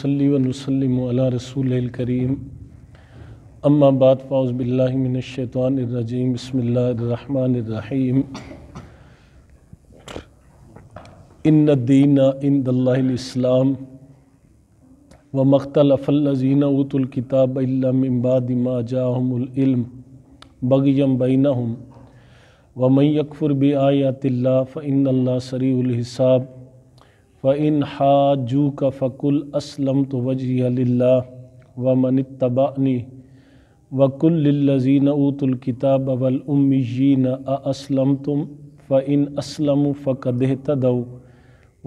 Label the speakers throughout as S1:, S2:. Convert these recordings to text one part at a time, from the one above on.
S1: सल्ली वसलम रसूल करीम अम्मा बात पाउज़ बिल्लाशैतवानरजीम बसमीम इन दीना इन दल्लाम व मख्तलफ़ल्लिन उतुल्किताब इम्बादमा जाहमल बगयम बैनहम व मैकफ़ुर बि आयातिल्ला फ़िन सरीसाब फ़िन हाजू का फ़कुल असलम तो वजह व मन तबानी वकुल्लजीन ऊतुल्किताब अवलउमीन असलम तुम फ़िन असलम फ़कद तदौ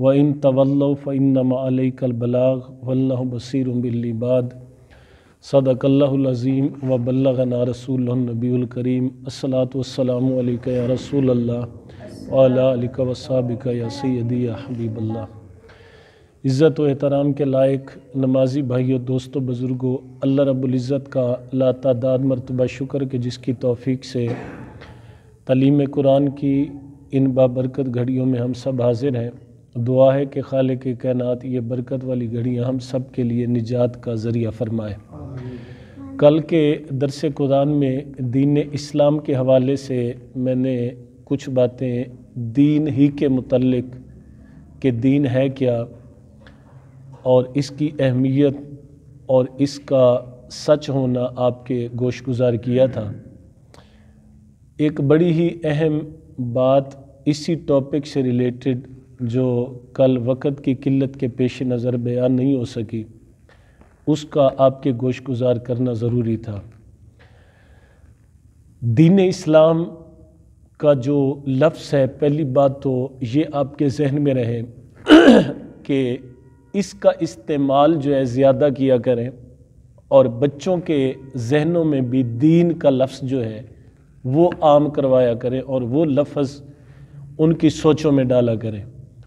S1: व इन तवल्ल फ़िन नमकलबलाग वल्ल बसर सदकल्लाज़ीम व बल्लना रसूलनबीकरीम असलातम रसूल अल्लाह वसाबिका या सैदी हबीबल्ला इज़्ज़त व एहतराम के लायक नमाजी भाइयों दोस्तों बुज़ुर्गों अल्लाह रब्ज़त का लातादाद मरतबा शुक्र के जिसकी तोफ़ी से तलीम कुरान की इन बाबरकत घड़ियों में हम सब हाजिर हैं दुआ है कि खाल के कैनात ये बरकत वाली घड़ियाँ हम सब के लिए निजात का ज़रिया फरमाए कल के दरस कुरान में दीन इस्लाम के हवाले से मैंने कुछ बातें दीन ही के मतलक़ के दीन है क्या और इसकी अहमियत और इसका सच होना आपके गोश गुजार किया था एक बड़ी ही अहम बात इसी टॉपिक से रिलेटेड जो कल वक़्त की किल्लत के पेश नज़र बयान नहीं हो सकी उसका आपके गोश गुजार करना ज़रूरी था दीन इस्लाम का जो लफ्स है पहली बात तो ये आपके जहन में रहे कि इसका इस्तेमाल जो है ज़्यादा किया करें और बच्चों के जहनों में भी दीन का लफ्ज़ जो है वो आम करवाया करें और वो लफ्ज़ उनकी सोचों में डाला करें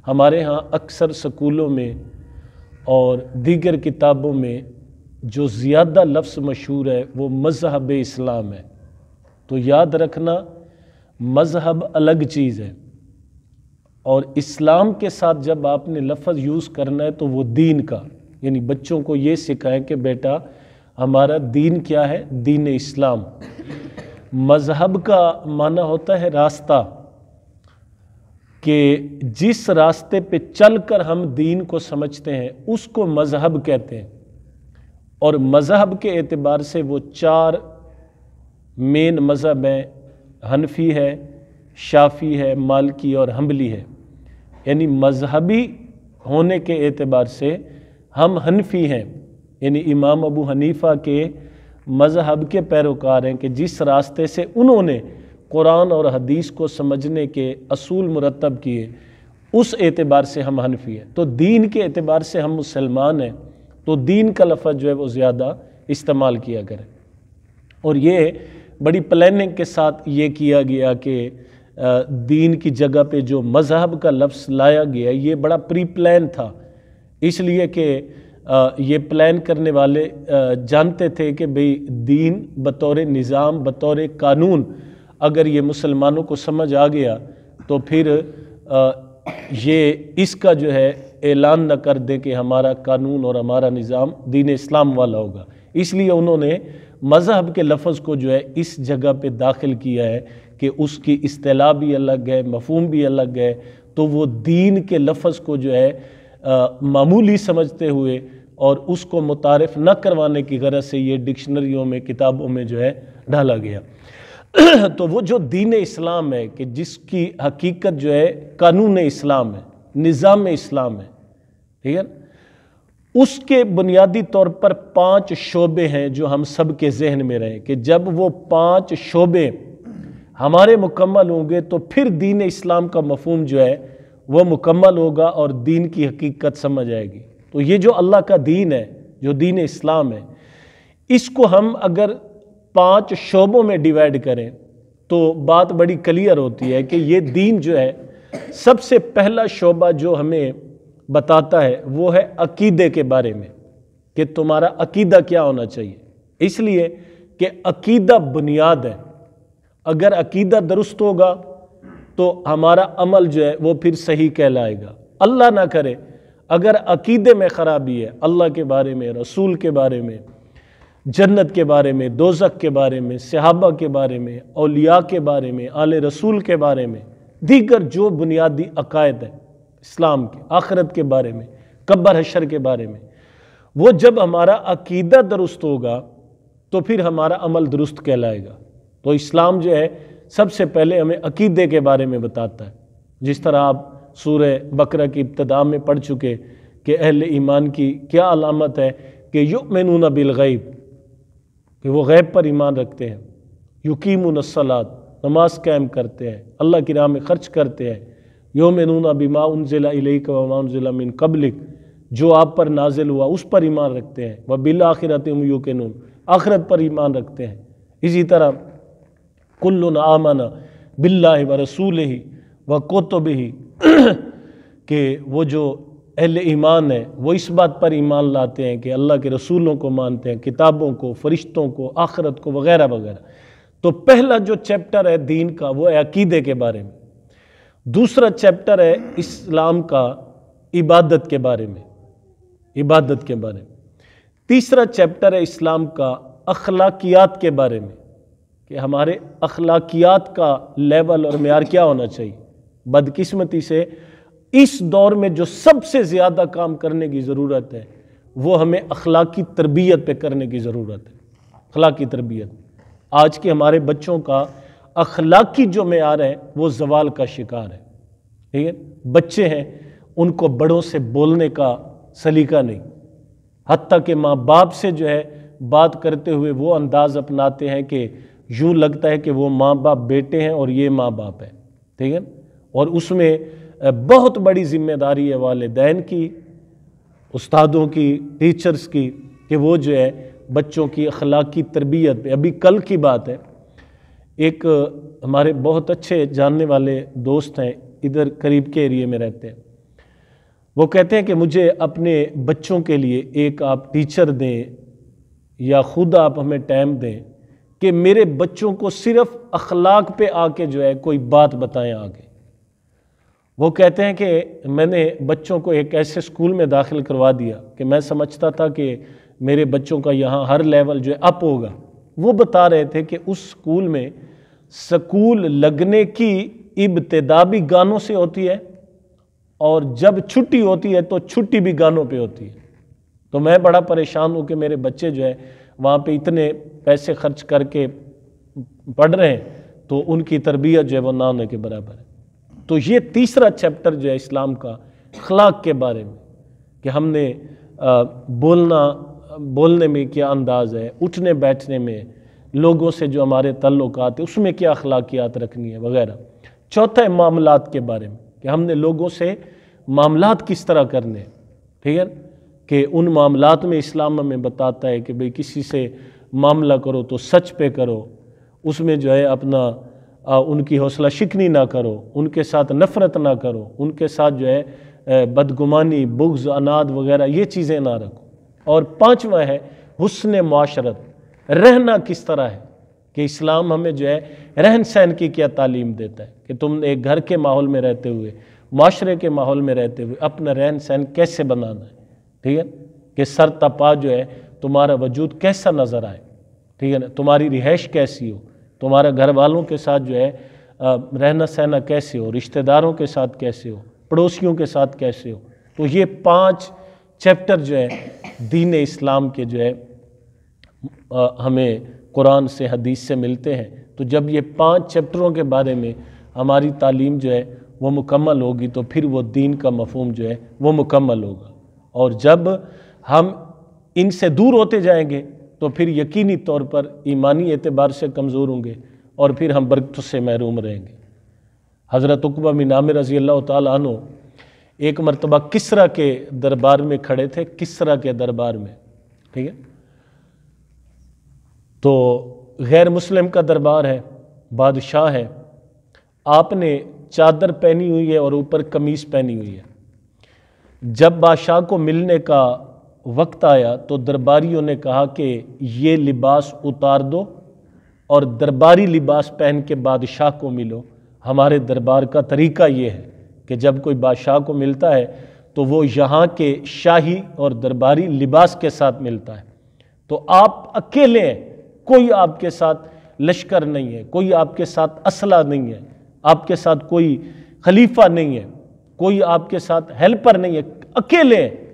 S1: हमारे यहाँ अक्सर स्कूलों में और दीगर किताबों में जो ज़्यादा लफ्ज़ मशहूर है वो मज़हब इस्लाम है तो याद रखना मज़हब अलग चीज़ है और इस्लाम के साथ जब आपने लफ्ज़ यूज़ करना है तो वो दीन का यानी बच्चों को ये सिखाएं कि बेटा हमारा दीन क्या है दीन इस्लाम मज़हब का माना होता है रास्ता कि जिस रास्ते पे चलकर हम दीन को समझते हैं उसको मज़हब कहते हैं और मज़हब के एतबार से वो चार मेन मज़हब हैं हनफी है शाफी है मालकी और हम्बली है यानी मजहबी होने के एतबार से हम हनफी हैं यानी इमाम अबू हनीफ़ा के मज़हब के पैरोकार हैं कि जिस रास्ते से उन्होंने कुरान और हदीस को समझने के असूल मुरतब किए उस एतबार से हम हनफी हैं तो दीन के एतबार से हम मुसलमान हैं तो दीन का लफ्ज़ जो है वो ज़्यादा इस्तेमाल किया करें और ये बड़ी प्लानिंग के साथ ये किया गया कि दीन की जगह पे जो मज़हब का लफ्स लाया गया ये बड़ा प्री प्लान था इसलिए कि ये प्लान करने वाले जानते थे कि भाई दीन बतौर निज़ाम बतौर कानून अगर ये मुसलमानों को समझ आ गया तो फिर ये इसका जो है ऐलान न कर दें कि हमारा कानून और हमारा निज़ाम दीन इस्लाम वाला होगा इसलिए उन्होंने मज़हब के लफ्ज़ को जो है इस जगह पे दाखिल किया है कि उसकी असलाह भी अलग है मफहम भी अलग है तो वो दीन के लफज को जो है मामूली समझते हुए और उसको मुतारफ़ न करवाने की गरज से ये डिक्शनरियों में किताबों में जो है ढाला गया तो वो जो दीन इस्लाम है कि जिसकी हकीकत जो है कानून इस्लाम है निज़ाम इस्लाम है ठीक है उसके बुनियादी तौर पर पांच शोबे हैं जो हम सब के जहन में रहें कि जब वो पांच शोबे हमारे मुकम्मल होंगे तो फिर दीन इस्लाम का मफहम जो है वह मुकम्मल होगा और दीन की हकीकत समझ आएगी तो ये जो अल्लाह का दीन है जो दीन इस्लाम है इसको हम अगर पाँच शोबों में डिवाइड करें तो बात बड़ी क्लियर होती है कि ये दीन जो है सबसे पहला शोबा जो हमें बताता है वो है अकीदे के बारे में कि तुम्हारा अकीदा क्या होना चाहिए इसलिए कि अकीदा बुनियाद है अगर अकीदा दुरुस्त होगा तो हमारा अमल जो है वो फिर सही कहलाएगा अल्लाह ना करे अगर अकीदे में ख़राबी है अल्लाह के बारे में रसूल के बारे में जन्नत के बारे में दोजक के बारे में सहाबा के बारे में अलिया के बारे में आल रसूल के बारे में दीगर जो बुनियादी अकायद है इस्लाम के आखरत के बारे में कब्बर हशर के बारे में वो जब हमारा अकीदा दुरुस्त होगा तो फिर हमारा अमल दुरुस्त कहलाएगा तो इस्लाम जो है सबसे पहले हमें अकीदे के बारे में बताता है जिस तरह आप सूर बकरा की इब्तदा में पढ़ चुके कि अहल ईमान की क्या अलामत है कि युमिन बिलगैब कि वो गैब पर ईमान रखते हैं नसलात नमाज कैम करते हैं अल्लाह की राह में खर्च करते हैं योमिन बिमा उन ज़िला कमाउन ज़िला मिन कबलिक जो आप पर नाजिल हुआ उस पर ईमान रखते हैं वह बिल आखिरत के नून आखरत पर ईमान रखते हैं इसी तरह कुल्ल आमाना बिल्ला व रसूल ही व कोतब ही कि वो जो अहल ईमान है वो इस बात पर ईमान लाते हैं कि अल्लाह के रसूलों को मानते हैं किताबों को फरिश्तों को आखरत को वगैरह वगैरह तो पहला जो चैप्टर है दीन का वो है अकीदे के बारे में दूसरा चैप्टर है इस्लाम का इबादत के बारे में इबादत के बारे में तीसरा चैप्टर है इस्लाम का अखलाकियात के बारे में कि हमारे अखलाकियात का लेवल और मैार क्या होना चाहिए बदकिस्मती से इस दौर में जो सबसे ज़्यादा काम करने की ज़रूरत है वो हमें अखलाकी तरबियत पे करने की ज़रूरत है अखलाकी तरबियत आज के हमारे बच्चों का अखलाकी जो मैार है वो जवाल का शिकार है ठीक है बच्चे हैं उनको बड़ों से बोलने का सलीका नहीं हती के माँ बाप से जो है बात करते हुए वो अंदाज़ अपनाते हैं कि यूँ लगता है कि वो माँ बाप बेटे हैं और ये माँ बाप है ठीक है और उसमें बहुत बड़ी जिम्मेदारी है वालदेन की उस्तादों की टीचर्स की कि वो जो है बच्चों की अखलाकी तरबियत पे अभी कल की बात है एक हमारे बहुत अच्छे जानने वाले दोस्त हैं इधर करीब के एरिए में रहते हैं वो कहते हैं कि मुझे अपने बच्चों के लिए एक आप टीचर दें या खुद आप हमें टाइम दें कि मेरे बच्चों को सिर्फ अखलाक पे आके जो है कोई बात बताएं आगे वो कहते हैं कि मैंने बच्चों को एक ऐसे स्कूल में दाखिल करवा दिया कि मैं समझता था कि मेरे बच्चों का यहाँ हर लेवल जो है अप होगा वो बता रहे थे कि उस स्कूल में स्कूल लगने की इब्तदा भी गानों से होती है और जब छुट्टी होती है तो छुट्टी भी गानों पे होती है तो मैं बड़ा परेशान हूँ कि मेरे बच्चे जो है वहाँ पे इतने पैसे खर्च करके पढ़ रहे हैं तो उनकी तरबियत जो है वो ना होने के बराबर है तो ये तीसरा चैप्टर जो है इस्लाम का अखलाक के बारे में कि हमने बोलना बोलने में क्या अंदाज़ है उठने बैठने में लोगों से जो हमारे तल्लुक है उसमें क्या अखलाकियात रखनी है वगैरह चौथा मामला मामलात के बारे में कि हमने लोगों से मामलात किस तरह करने हैं ठीक है कि उन मामलात में इस्लाम में बताता है कि भाई किसी से मामला करो तो सच पे करो उसमें जो है अपना आ, उनकी हौसला शिकनी ना करो उनके साथ नफ़रत ना करो उनके साथ जो है बदगुमानी बुग्ज अनाद वगैरह ये चीज़ें ना रखो और पाँचवा है हुसन माशरत रहना किस तरह है कि इस्लाम हमें जो है रहन सहन की क्या तालीम देता है कि तुम एक घर के माहौल में रहते हुए माशरे के माहौल में रहते हुए अपना रहन सहन कैसे बनाना है ठीक है कि सर तपा जो है तुम्हारा वजूद कैसा नज़र आए ठीक है ना तुम्हारी रिहाइश कैसी हो तुम्हारा घर वालों के साथ जो है रहना सहना कैसे हो रिश्तेदारों के साथ कैसे हो पड़ोसियों के साथ कैसे हो तो ये पांच चैप्टर जो है दीन इस्लाम के जो है हमें कुरान से हदीस से मिलते हैं तो जब ये पांच चैप्टरों के बारे में हमारी तालीम जो है वो मुकम्मल होगी तो फिर वो दीन का मफहम जो है वो मुकम्मल होगा और जब हम इनसे दूर होते जाएंगे तो फिर यकीनी तौर पर ईमानी एतबार से कमज़ोर होंगे और फिर हम बरकत से महरूम रहेंगे हज़रत उकबा बिन आमिर रज़ी अल्लाह तु एक मरतबा किसरा के दरबार में खड़े थे किसरा के दरबार में ठीक है तो गैर मुस्लिम का दरबार है बादशाह है आपने चादर पहनी हुई है और ऊपर कमीज़ पहनी हुई है जब बादशाह को मिलने का वक्त आया तो दरबारियों ने कहा कि ये लिबास उतार दो और दरबारी लिबास पहन के बादशाह को मिलो हमारे दरबार का तरीका ये है कि जब कोई बादशाह को मिलता है तो वो यहाँ के शाही और दरबारी लिबास के साथ मिलता है तो आप अकेले हैं कोई आपके साथ लश्कर नहीं है कोई आपके साथ असला नहीं है आपके साथ कोई खलीफा नहीं है कोई आपके साथ हेल्पर नहीं है अकेले हैं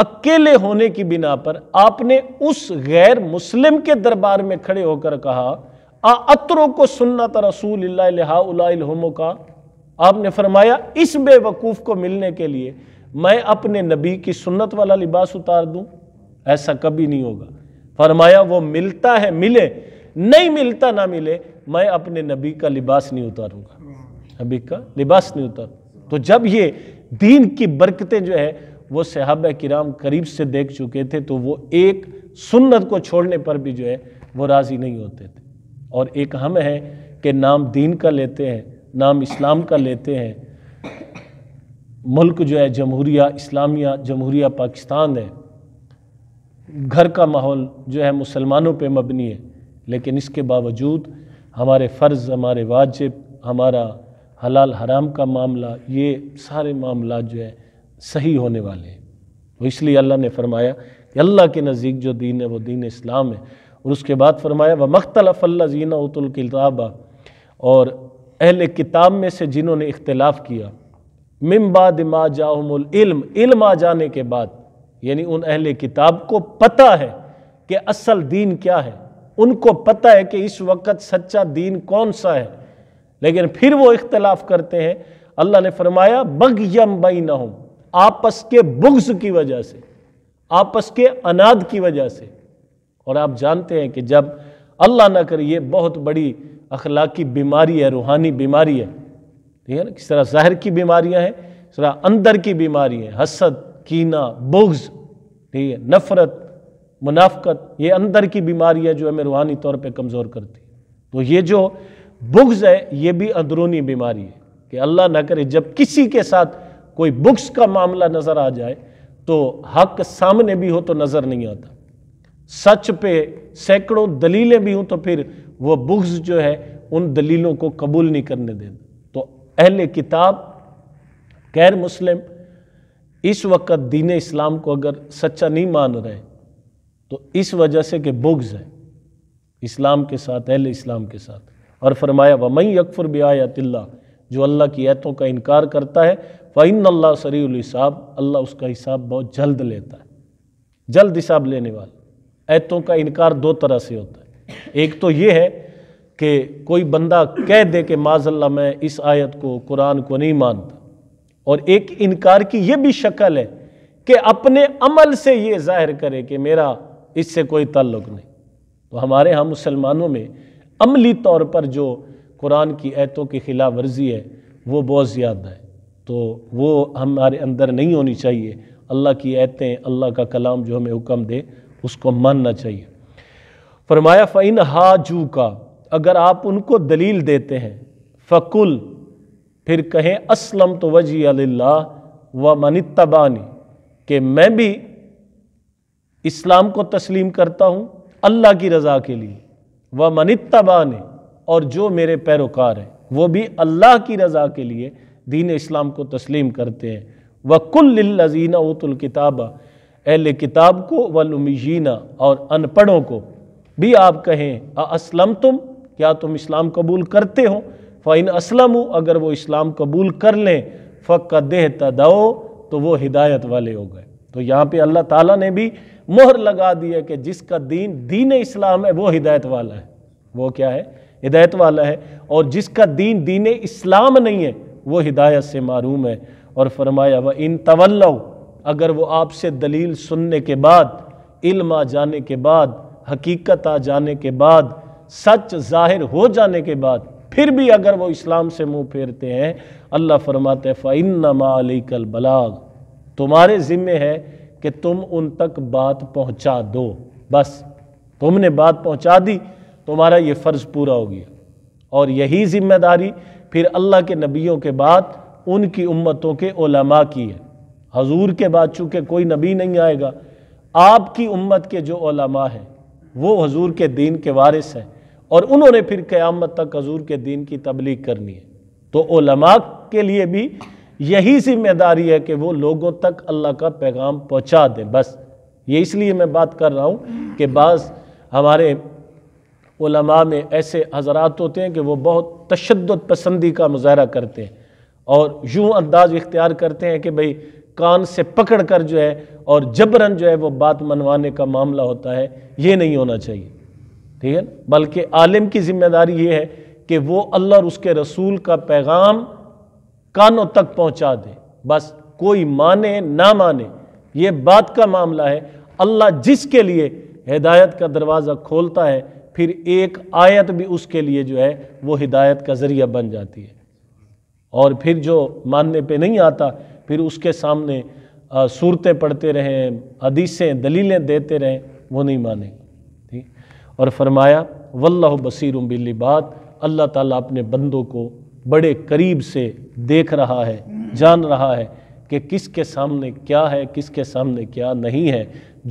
S1: अकेले होने की बिना पर आपने उस गैर मुस्लिम के दरबार में खड़े होकर कहा आतरों को था रसूल हमो का आपने फरमाया इस बेवकूफ़ को मिलने के लिए मैं अपने नबी की सुन्नत वाला लिबास उतार दूं ऐसा कभी नहीं होगा फरमाया वो मिलता है मिले नहीं मिलता ना मिले मैं अपने नबी का लिबास नहीं उतारूंगा नबी का लिबास नहीं उतारू तो जब ये दीन की बरकतें जो है वो सहब कराम करीब से देख चुके थे तो वो एक सुन्नत को छोड़ने पर भी जो है वो राज़ी नहीं होते थे और एक हम हैं कि नाम दीन का लेते हैं नाम इस्लाम का लेते हैं मुल्क जो है जमहूरिया इस्लामिया जमहूरिया पाकिस्तान है घर का माहौल जो है मुसलमानों पे मबनी है लेकिन इसके बावजूद हमारे फ़र्ज़ हमारे वाजिब हमारा हलाल हराम का मामला ये सारे मामला जो है सही होने वाले हैं तो इसलिए अल्लाह ने फरमाया कि अल्लाह के नज़दीक जो दीन है वो दीन इस्लाम है और उसके बाद फरमाया व मख्तलफ़ल्ला जीना किताबा और अहल किताब में से जिन्होंने इख्तलाफ किया मिमबाद मा जाहमुल इल्म इल्म आ जाने के बाद यानी उन अहल किताब को पता है कि असल दीन क्या है उनको पता है कि इस वक्त सच्चा दीन कौन सा है लेकिन फिर वो इख्तलाफ करते हैं अल्लाह ने फरमाया बगयम यम बई आपस के बुग्स की वजह से आपस के अनाद की वजह से और आप जानते हैं कि जब अल्लाह ना करे ये बहुत बड़ी अखलाकी बीमारी है रूहानी बीमारी है ठीक है ना किस तरह जहर की बीमारियां हैं इस तरह अंदर की बीमारी है हसद कीना बुग्ज ठीक है नफ़रत मुनाफ़त ये अंदर की है जो हमें रूहानी तौर पर कमज़ोर करती तो ये जो बुग्ज है ये भी अंदरूनी बीमारी है कि अल्लाह ना करे जब किसी के साथ कोई बुक्स का मामला नज़र आ जाए तो हक सामने भी हो तो नज़र नहीं आता सच पे सैकड़ों दलीलें भी हों तो फिर वह बुक्स जो है उन दलीलों को कबूल नहीं करने देता तो अहले किताब गैर मुस्लिम इस वक्त दीन इस्लाम को अगर सच्चा नहीं मान रहे तो इस वजह से कि बुग्ज है इस्लाम के साथ अहल इस्लाम के साथ और फरमाया वमई यकफर बयातिल्ला जो अल्लाह की आयतों का इनकार करता है फ़ाइन अल्लाह सरीसाब अल्लाह उसका हिसाब बहुत जल्द लेता है जल्द हिसाब लेने वाला आयतों का इनकार दो तरह से होता है एक तो ये है कि कोई बंदा कह दे कि माजल्ला मैं इस आयत को कुरान को नहीं मानता और एक इनकार की ये भी शक्ल है कि अपने अमल से ये जाहिर करे कि मेरा इससे कोई ताल्लुक नहीं तो हमारे यहाँ मुसलमानों में अमली तौर पर जो कुरान की आयतों की खिलाफ वर्जी है वो बहुत ज़्यादा है तो वो हमारे अंदर नहीं होनी चाहिए अल्लाह की आयतें अल्लाह का कलाम जो हमें हुक्म दे उसको मानना चाहिए फरमाया फ़ैन हाजू का अगर आप उनको दलील देते हैं फ़कुल फिर कहें असलम तो वजी अल्लाह व मनितबानी कि मैं भी इस्लाम को तस्लीम करता हूँ अल्लाह की रज़ा के लिए व मनितबानी और जो मेरे पैरोकार हैं वो भी अल्लाह की रज़ा के लिए दीन इस्लाम को तस्लीम करते हैं वकुल्लजीना किताब अहल किताब को वलमीजीना और अनपढ़ों को भी आप कहें असलम तुम क्या तुम इस्लाम कबूल करते हो फ़ाइन असलम अगर वो इस्लाम कबूल कर लें देह तदाओ तो वो हिदायत वाले हो गए तो यहाँ पे अल्लाह ताला ने भी मोहर लगा दी है कि जिसका दीन दीन इस्लाम है वो हिदायत वाला है वो क्या है हिदायत वाला है और जिसका दीन दीन इस्लाम नहीं है वो हिदायत से मरूम है और फरमाया व इन तवल अगर वो आपसे दलील सुनने के बाद इल्म आ जाने के बाद हकीकत आ जाने के बाद सच जाहिर हो जाने के बाद फिर भी अगर वो इस्लाम से मुंह फेरते हैं अल्लाह फरमाते फ़ैन मालिकल बलाग तुम्हारे ज़िम्मे है कि तुम उन तक बात पहुंचा दो बस तुमने बात पहुंचा दी तुम्हारा ये फ़र्ज़ पूरा हो गया और यही ज़िम्मेदारी फिर अल्लाह के नबियों के बाद उनकी उम्मतों के ओलमा की है हजूर के बाद चूँकि कोई नबी नहीं आएगा आपकी उम्मत के जो ओलमा हैं वो हजूर के दीन के वारिस हैं और उन्होंने फिर क़यामत तक हजूर के दीन की तबलीग करनी है तो ओलमा के लिए भी यही जिम्मेदारी है कि वो लोगों तक अल्लाह का पैगाम पहुँचा दें बस ये इसलिए मैं बात कर रहा हूँ कि बाज़ हमारे उलमा में ऐसे हजरात होते हैं कि वो बहुत तशद पसंदी का मुजाहरा करते हैं और यूँ अंदाज इख्तियार करते हैं कि भाई कान से पकड़ कर जो है और जबरन जो है वो बात मनवाने का मामला होता है ये नहीं होना चाहिए ठीक है ना बल्कि आलिम की जिम्मेदारी ये है कि वो अल्लाह और उसके रसूल का पैगाम कानों तक पहुंचा दे बस कोई माने ना माने ये बात का मामला है अल्लाह जिसके लिए हिदायत का दरवाज़ा खोलता है फिर एक आयत भी उसके लिए जो है वो हिदायत का ज़रिया बन जाती है और फिर जो मानने पे नहीं आता फिर उसके सामने सूरतें पढ़ते रहें हदीसें दलीलें देते रहें वो नहीं माने ठीक और फरमाया वल्लह बसीर बात अल्लाह ताला अपने बंदों को बड़े करीब से देख रहा है जान रहा है कि किसके सामने क्या है किसके सामने क्या नहीं है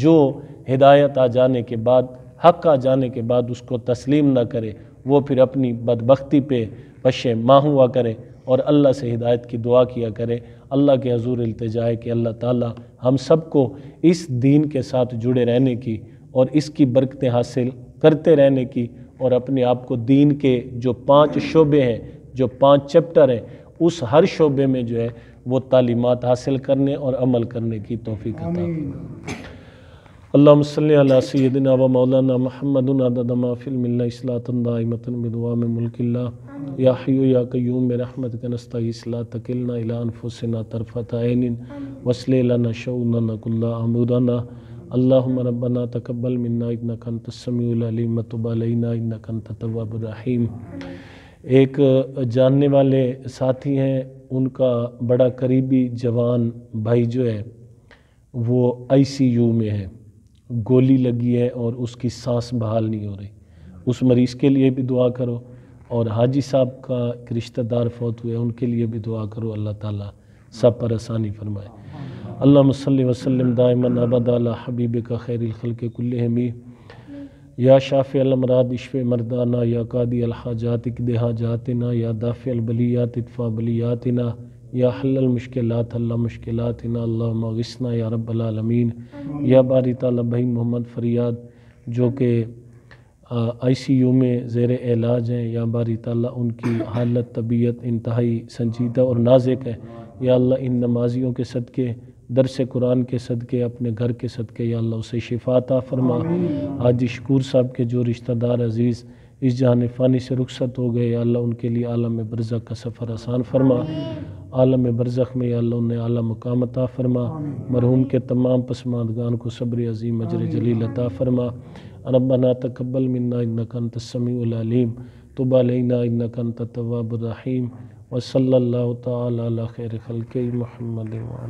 S1: जो हिदायत आ जाने के बाद हक आ जाने के बाद उसको तस्लीम ना करे वो फिर अपनी बदबख्ती पे पशे माँ हुआ करे और अल्लाह से हिदायत की दुआ किया करे अल्लाह के हजूर अल्तजा है कि अल्लाह ताला हम सबको इस दीन के साथ जुड़े रहने की और इसकी बरकतें हासिल करते रहने की और अपने आप को दीन के जो पांच शोबे हैं जो पांच चैप्टर हैं उस हर शोबे में जो है वो तालीमत हासिल करने और अमल करने की तोफ़ी अल्लाम सल सैदिन व मौलाना महमदनादमाफ़िलमिल्लासलातमतनबिदवा में मुल्किल्ला या हयो या क्यूम में रहमत कनस्तिसला तकिलना इलानफुसना तरफ़त आन वसलेला नशोना नकुल्ला अमूदाना अल्लाम रबना तकबल मन्ना इन्ना कन तसमीम मतबलना इन्ना कन तवाबरहीम एक जानने वाले साथी हैं उनका बड़ा करीबी जवान भाई जो है वो आईसीयू में है गोली लगी है और उसकी सांस बहाल नहीं हो रही उस मरीज़ के लिए भी दुआ करो और हाजी साहब का एक रिश्तेदार फौत हुए उनके लिए भी दुआ करो अल्लाह ताला सब पर आसानी फरमाए अल्लाह मसल वसलम दायमन अबद हबीब का खैर खल के हमी या शाफ़ अलमराद इशफ़ मरदाना या कादी अलहाजात देहा जातना या दाफ़ अलबलियात इतफ़ा बलियातना या हल मुश्किल अल्लाह मुश्किल मगसना या रबालमीन या बारी ताल भाई मोहम्मद फरियाद जो कि आई सी यू में ज़ेर इलाज हैं या बारी ताली उनकी हालत तबीयत इंतहाई संजीदा और नाजिक है या अल्लाह इन नमाजियों के सदक़े दरस कुरान के सदक़े अपने घर के सदक़े या अल्लाह उसे शिफाता फरमा हाजी शकूर साहब के जो रिश्तेदार अज़ीज़ इस जान फ़ानी से रुखसत हो गए अल्लाह उनके लिए आलम बरज़ का सफ़र आसान फरमा आलम बरज़ में अल्लाह उन्हें आला मकाम अता फरमा मरहूम के तमाम पसमानदगान को सब्र अजीम अजर जलील अता फरमा अनबना तकबल मन्ना इन्ना कन तसमीम तुबालना इन्ना कन तवाबरहीम सल्ला तैर खल के महमद